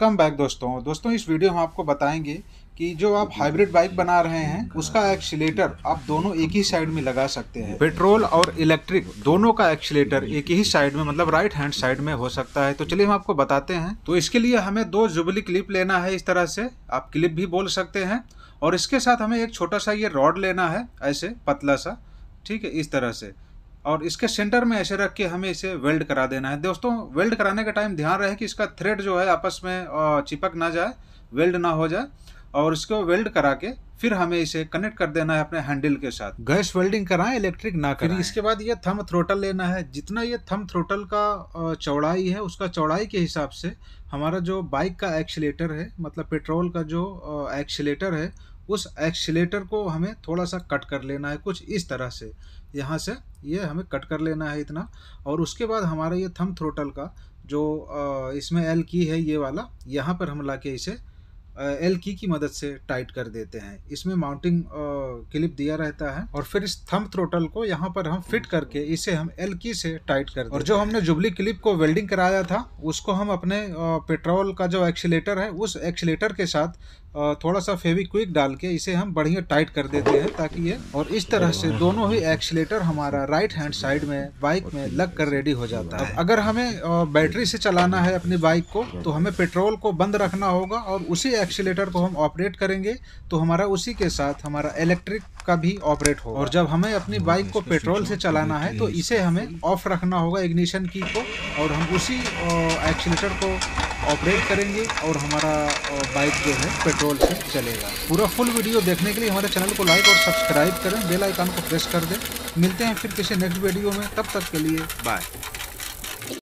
welcome back दोस्तों दोस्तों इस वीडियो हम आपको बताएंगे कि जो आप हाइब्रिड बाइक बना रहे हैं उसका एक्सीटर आप दोनों एक ही साइड में लगा सकते हैं पेट्रोल और इलेक्ट्रिक दोनों का एक्सीटर एक ही साइड में मतलब राइट हैंड साइड में हो सकता है तो चलिए हम आपको बताते हैं तो इसके लिए हमें दो जुबली क्लिप लेना है इस तरह से आप क्लिप भी बोल सकते हैं और इसके साथ हमें एक छोटा सा ये रॉड लेना है ऐसे पतला सा ठीक है इस तरह से और इसके सेंटर में ऐसे रख के हमें इसे वेल्ड करा देना है दोस्तों वेल्ड कराने का टाइम ध्यान रहे कि इसका थ्रेड जो है आपस में चिपक ना जाए वेल्ड ना हो जाए और इसको वेल्ड करा के फिर हमें इसे कनेक्ट कर देना है अपने हैंडल के साथ गैस वेल्डिंग कराएं इलेक्ट्रिक ना करें इसके बाद ये थम थ्रोटल लेना है जितना ये थम थ्रोटल का चौड़ाई है उसका चौड़ाई के हिसाब से हमारा जो बाइक का एक्सीटर है मतलब पेट्रोल का जो एक्सीटर है उस एक्सीटर को हमें थोड़ा सा कट कर लेना है कुछ इस तरह से यहाँ से ये हमें कट कर लेना है इतना और उसके बाद हमारा ये थम थ्रोटल का जो इसमें एल की है ये वाला यहाँ पर हम ला के इसे एल की की मदद से टाइट कर देते हैं इसमें माउंटिंग क्लिप दिया रहता है और फिर इस थंब थ्रोटल को यहाँ पर हम फिट करके इसे हम एल की से टाइट कर और जो हमने जुबली क्लिप को वेल्डिंग कराया था उसको हम अपने पेट्रोल का जो एक्सीटर है उस एक्सीटर के साथ थोड़ा सा फेवी क्विक डाल के इसे हम बढ़िया टाइट कर देते हैं ताकि ये और इस तरह से दोनों ही एक्सीटर हमारा राइट हैंड साइड में बाइक में लग कर रेडी हो जाता है अगर हमें बैटरी से चलाना है अपनी बाइक को तो हमें पेट्रोल को बंद रखना होगा और उसी एक्सीटर को हम ऑपरेट करेंगे तो हमारा उसी के साथ हमारा इलेक्ट्रिक का भी ऑपरेट होगा और जब हमें अपनी हम्म, बाइक को पेट्रोल से चलाना है तो इसे हमें ऑफ रखना होगा इग्निशन की को और हम उसी एक्सीटर को ऑपरेट करेंगे और हमारा बाइक जो है पेट्रोल से चलेगा पूरा फुल वीडियो देखने के लिए हमारे चैनल को लाइक और सब्सक्राइब करें बेल आइकन को प्रेस कर दें मिलते हैं फिर किसी नेक्स्ट वीडियो में तब तक के लिए बाय